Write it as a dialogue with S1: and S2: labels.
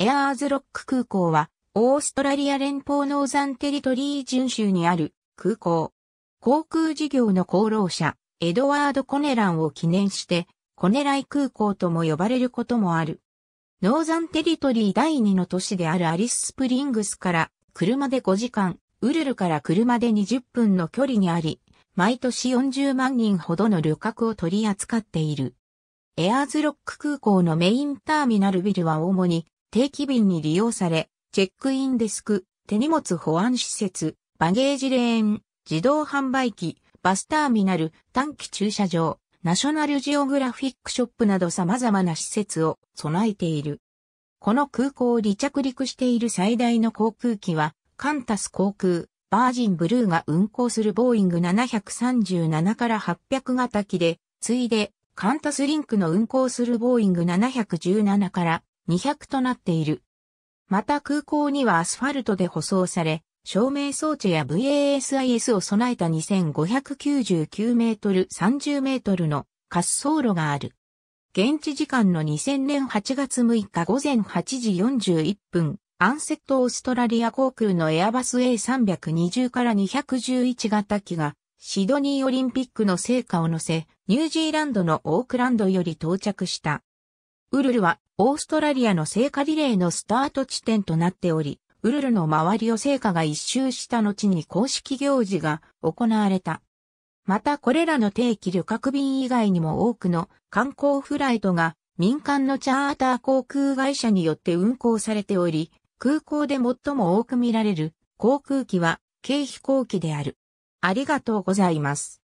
S1: エアーズロック空港は、オーストラリア連邦ノーザンテリトリー準州にある空港。航空事業の功労者、エドワード・コネランを記念して、コネライ空港とも呼ばれることもある。ノーザンテリトリー第2の都市であるアリス・スプリングスから車で5時間、ウルルから車で20分の距離にあり、毎年40万人ほどの旅客を取り扱っている。エアーズロック空港のメインターミナルビルは主に定期便に利用され、チェックインデスク、手荷物保安施設、バゲージレーン、自動販売機、バスターミナル、短期駐車場、ナショナルジオグラフィックショップなど様々な施設を備えている。この空港を離着陸している最大の航空機は、カンタス航空、バージンブルーが運航するボーイング737から800型機で、次いで、カンタスリンクの運航するボーイング717から200となっている。また空港にはアスファルトで舗装され、照明装置や VASIS を備えた2599メートル30メートルの滑走路がある。現地時間の2000年8月6日午前8時41分、アンセットオーストラリア航空のエアバス A320 から211型機がシドニーオリンピックの成果を乗せ、ニュージーランドのオークランドより到着した。ウルルはオーストラリアの聖火リレーのスタート地点となっており、ウルルの周りを聖火が一周した後に公式行事が行われた。またこれらの定期旅客便以外にも多くの観光フライトが民間のチャーター航空会社によって運航されており、空港で最も多く見られる航空機は軽飛行機である。ありがとうございます。